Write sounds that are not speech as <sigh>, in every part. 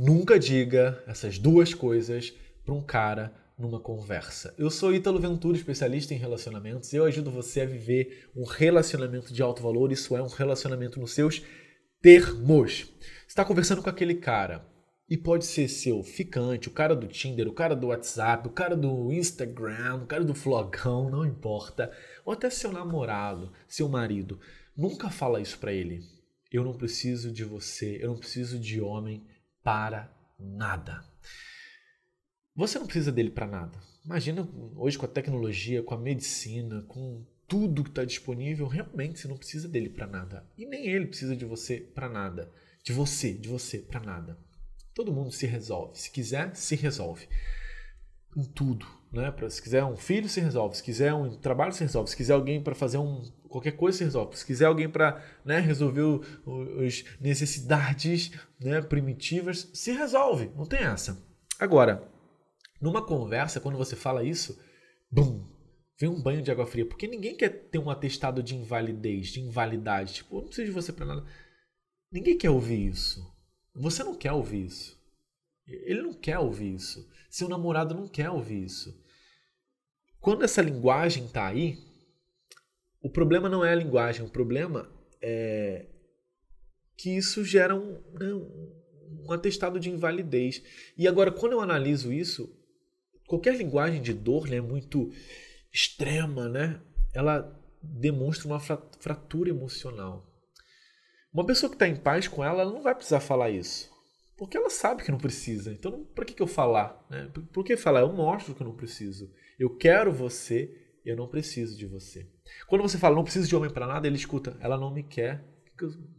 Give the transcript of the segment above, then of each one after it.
Nunca diga essas duas coisas para um cara numa conversa. Eu sou Ítalo Ventura, especialista em relacionamentos. Eu ajudo você a viver um relacionamento de alto valor, isso é um relacionamento nos seus termos. Você está conversando com aquele cara e pode ser seu ficante, o cara do Tinder, o cara do WhatsApp, o cara do Instagram, o cara do flogão, não importa, ou até seu namorado, seu marido. Nunca fala isso para ele. Eu não preciso de você, eu não preciso de homem para nada. Você não precisa dele para nada. Imagina hoje com a tecnologia, com a medicina, com tudo que está disponível, realmente você não precisa dele para nada. E nem ele precisa de você para nada. De você, de você para nada. Todo mundo se resolve. Se quiser, se resolve. Em tudo né? Pra, se quiser um filho, se resolve. Se quiser um trabalho, se resolve. Se quiser alguém para fazer um qualquer coisa, se resolve. Se quiser alguém para né, resolver as necessidades né, primitivas, se resolve. Não tem essa. Agora, numa conversa, quando você fala isso, bum, vem um banho de água fria. Porque ninguém quer ter um atestado de invalidez, de invalidade. Tipo, eu não preciso de você para nada. Ninguém quer ouvir isso. Você não quer ouvir isso. Ele não quer ouvir isso. Seu namorado não quer ouvir isso. Quando essa linguagem está aí, o problema não é a linguagem, o problema é que isso gera um, né, um atestado de invalidez. E agora, quando eu analiso isso, qualquer linguagem de dor né, é muito extrema, né? Ela demonstra uma fratura emocional. Uma pessoa que está em paz com ela, ela não vai precisar falar isso. Porque ela sabe que não precisa. Então, para que, que eu falar? Né? Por, por que falar? Eu mostro que eu não preciso. Eu quero você, eu não preciso de você. Quando você fala, não preciso de homem para nada, ele escuta, ela não me quer.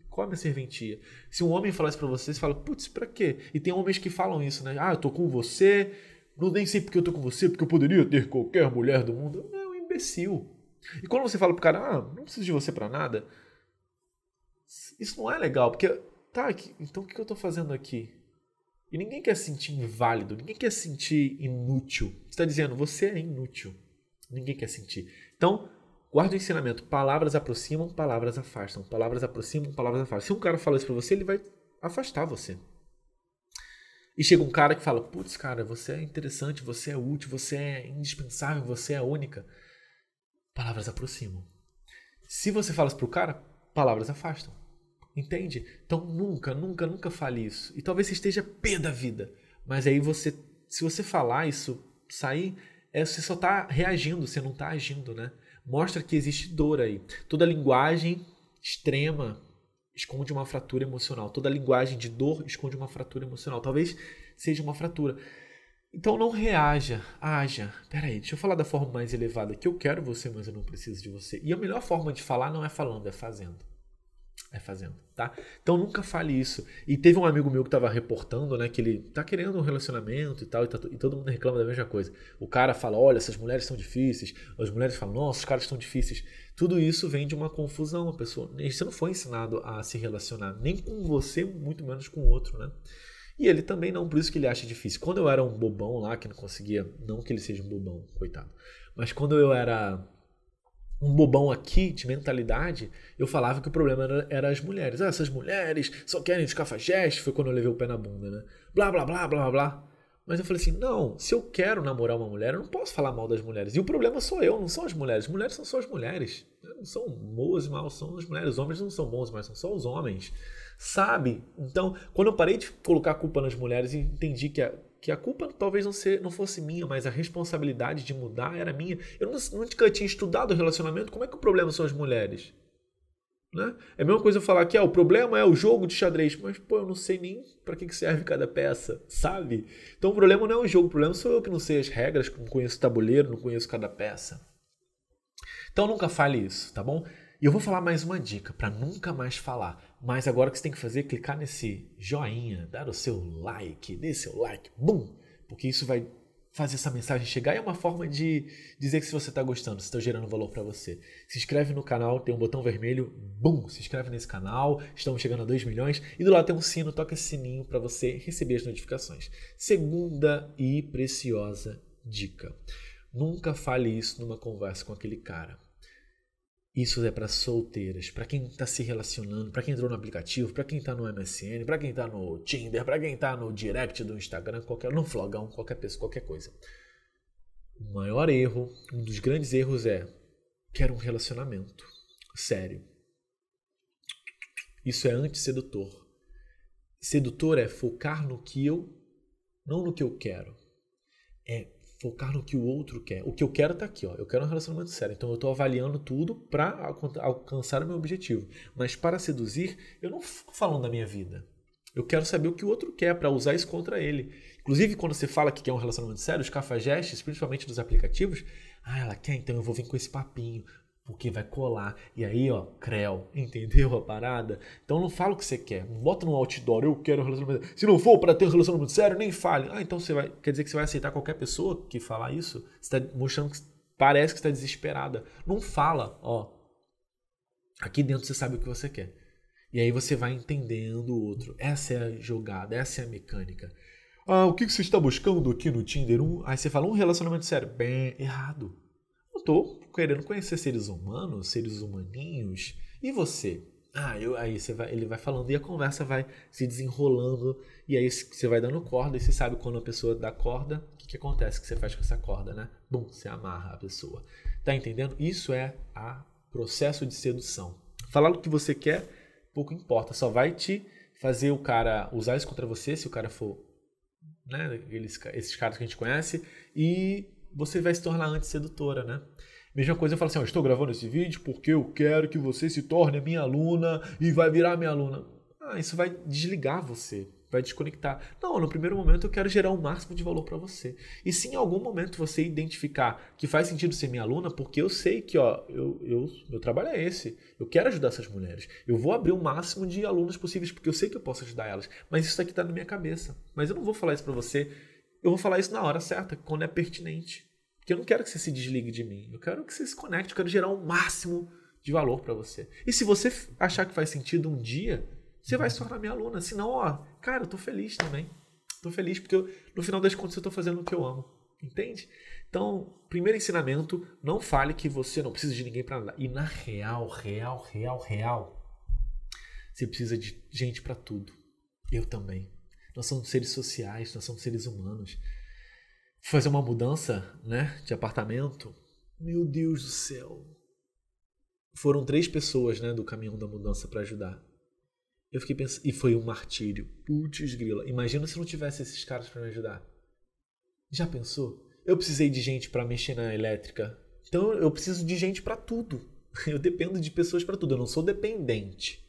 Qual é a minha serventia? Se um homem falar isso para você, você fala, putz, pra quê? E tem homens que falam isso, né? Ah, eu tô com você, não nem sei porque eu tô com você, porque eu poderia ter qualquer mulher do mundo. É um imbecil. E quando você fala pro cara, ah, não preciso de você para nada, isso não é legal, porque tá, então o que eu tô fazendo aqui? E ninguém quer se sentir inválido, ninguém quer se sentir inútil. Você está dizendo, você é inútil. Ninguém quer sentir. Então, guarda o ensinamento. Palavras aproximam, palavras afastam. Palavras aproximam, palavras afastam. Se um cara fala isso pra você, ele vai afastar você. E chega um cara que fala, putz, cara, você é interessante, você é útil, você é indispensável, você é única. Palavras aproximam. Se você fala isso pro cara, palavras afastam. Entende? Então nunca, nunca, nunca fale isso. E talvez você esteja pé da vida. Mas aí você, se você falar isso, sair, é, você só está reagindo, você não está agindo, né? Mostra que existe dor aí. Toda linguagem extrema esconde uma fratura emocional. Toda linguagem de dor esconde uma fratura emocional. Talvez seja uma fratura. Então não reaja, haja. Peraí, deixa eu falar da forma mais elevada que eu quero você, mas eu não preciso de você. E a melhor forma de falar não é falando, é fazendo. É fazendo, tá? Então nunca fale isso. E teve um amigo meu que tava reportando, né, que ele tá querendo um relacionamento e tal, e, tá, e todo mundo reclama da mesma coisa. O cara fala, olha, essas mulheres são difíceis. As mulheres falam, nossa, os caras são difíceis. Tudo isso vem de uma confusão. A pessoa, você não foi ensinado a se relacionar, nem com você, muito menos com o outro, né? E ele também não, por isso que ele acha difícil. Quando eu era um bobão lá, que não conseguia, não que ele seja um bobão, coitado, mas quando eu era um bobão aqui de mentalidade, eu falava que o problema era, era as mulheres. Ah, essas mulheres só querem os cafajestes, foi quando eu levei o pé na bunda, né? Blá, blá, blá, blá, blá. Mas eu falei assim, não, se eu quero namorar uma mulher, eu não posso falar mal das mulheres. E o problema sou eu, não são as mulheres. Mulheres são só as mulheres. Não são boas e mal, são as mulheres. Os homens não são bons, mas são só os homens. Sabe? Então, quando eu parei de colocar a culpa nas mulheres e entendi que a que a culpa talvez não, ser, não fosse minha, mas a responsabilidade de mudar era minha. Eu nunca tinha estudado relacionamento, como é que o problema são as mulheres? Né? É a mesma coisa eu falar que ah, o problema é o jogo de xadrez, mas pô, eu não sei nem para que, serve cada peça, sabe? Então o problema não é o jogo, o problema sou eu que não sei as regras, não conheço o tabuleiro, não conheço cada peça. Então nunca fale isso, tá bom? E eu vou falar mais uma dica para nunca mais falar. Mas agora o que você tem que fazer é clicar nesse joinha, dar o seu like, dê seu like, bum! Porque isso vai fazer essa mensagem chegar e é uma forma de dizer que se você está gostando, se está gerando valor para você. Se inscreve no canal, tem um botão vermelho, bum, se inscreve nesse canal, estamos chegando a 2 milhões e do lado tem um sino, toca esse sininho para você receber as notificações. Segunda e preciosa dica. Nunca fale isso numa conversa com aquele cara. Isso é para solteiras, para quem está se relacionando, para quem entrou no aplicativo, para quem está no MSN, para quem está no Tinder, para quem está no direct do Instagram, qualquer, no flogão, qualquer pessoa, qualquer coisa. O maior erro, um dos grandes erros é quero um relacionamento sério. Isso é antissedutor. Sedutor é focar no que eu, não no que eu quero. É focar no que o outro quer. O que eu quero tá aqui, ó. Eu quero um relacionamento sério. Então eu estou avaliando tudo para alcançar o meu objetivo. Mas para seduzir, eu não fico falando da minha vida. Eu quero saber o que o outro quer para usar isso contra ele. Inclusive, quando você fala que quer um relacionamento sério, os cafajestes, principalmente dos aplicativos, ah, ela quer, então eu vou vir com esse papinho, porque vai colar. E aí, ó, creu, entendeu a parada? Então não fala o que você quer. Bota no outdoor, eu quero um relacionamento. Se não for para ter um relacionamento sério, nem fale. Ah, então você vai. Quer dizer que você vai aceitar qualquer pessoa que falar isso? Você está mostrando que parece que está desesperada. Não fala, ó. Aqui dentro você sabe o que você quer. E aí você vai entendendo o outro. Essa é a jogada, essa é a mecânica. Ah, o que você está buscando aqui no Tinder? Um, aí você fala um relacionamento sério. Bem, errado tô querendo conhecer seres humanos, seres humaninhos. E você? Ah, eu, aí você vai, ele vai falando e a conversa vai se desenrolando e aí você vai dando corda e você sabe quando a pessoa dá corda, o que, que acontece que você faz com essa corda, né? Bum, você amarra a pessoa. Tá entendendo? Isso é o processo de sedução. Falar o que você quer, pouco importa, só vai te fazer o cara usar isso contra você se o cara for, né, eles, esses caras que a gente conhece e você vai se tornar antissedutora, né? Mesma coisa eu falo assim, ó, estou gravando esse vídeo porque eu quero que você se torne minha aluna e vai virar minha aluna. Ah, isso vai desligar você, vai desconectar. Não, no primeiro momento eu quero gerar o um máximo de valor para você. E se em algum momento você identificar que faz sentido ser minha aluna, porque eu sei que, ó, eu, eu, meu trabalho é esse, eu quero ajudar essas mulheres. Eu vou abrir o máximo de alunos possíveis, porque eu sei que eu posso ajudar elas. Mas isso aqui está na minha cabeça. Mas eu não vou falar isso para você eu vou falar isso na hora certa, quando é pertinente. Porque eu não quero que você se desligue de mim. Eu quero que você se conecte, eu quero gerar o um máximo de valor para você. E se você achar que faz sentido um dia, você vai se tornar minha aluna. Senão, ó, cara, eu tô feliz também. Tô feliz porque eu, no final das contas eu tô fazendo o que eu amo. Entende? Então, primeiro ensinamento, não fale que você não precisa de ninguém para nada. E na real, real, real, real, você precisa de gente para tudo. Eu também. Nós somos seres sociais, nós somos seres humanos. Fazer uma mudança, né, de apartamento, meu Deus do céu. Foram três pessoas, né, do caminhão da mudança para ajudar. Eu fiquei pensando, e foi um martírio. Putz, grila. Imagina se não tivesse esses caras para me ajudar. Já pensou? Eu precisei de gente para mexer na elétrica. Então eu preciso de gente para tudo. <laughs> Eu dependo de pessoas para tudo. Eu não sou dependente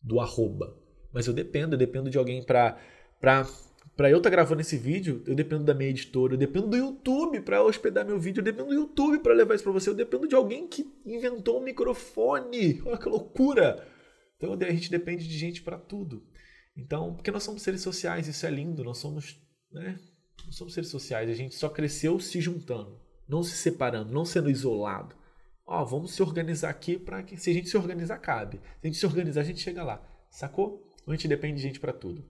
do arroba, mas eu dependo, eu dependo de alguém para Pra, pra eu estar tá gravando esse vídeo, eu dependo da minha editora, eu dependo do YouTube para hospedar meu vídeo, eu dependo do YouTube para levar isso para você, eu dependo de alguém que inventou um microfone. Olha que loucura! Então a gente depende de gente para tudo. Então, porque nós somos seres sociais, isso é lindo, nós somos, né? Nós somos seres sociais, a gente só cresceu se juntando, não se separando, não sendo isolado. Ó, vamos se organizar aqui para que se a gente se organizar cabe. Se a gente se organizar, a gente chega lá. Sacou? A gente depende de gente para tudo.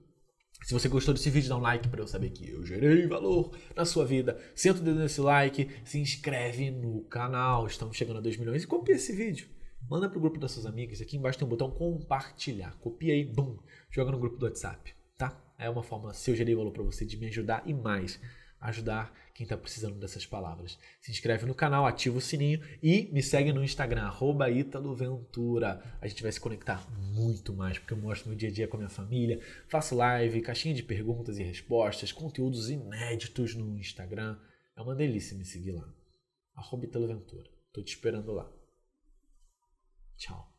Se você gostou desse vídeo, dá um like para eu saber que eu gerei valor na sua vida. Senta o dedo nesse like, se inscreve no canal. Estamos chegando a 2 milhões. E copia esse vídeo. Manda pro grupo das suas amigas. Aqui embaixo tem um botão compartilhar. Copia aí, bum, joga no grupo do WhatsApp, tá? É uma forma, se eu gerei valor para você, de me ajudar e mais ajudar quem está precisando dessas palavras. Se inscreve no canal, ativa o sininho e me segue no Instagram, italoventura. A gente vai se conectar muito mais, porque eu mostro meu dia a dia com a minha família, faço live, caixinha de perguntas e respostas, conteúdos inéditos no Instagram. É uma delícia me seguir lá. Arroba italoventura. estou te esperando lá. Tchau.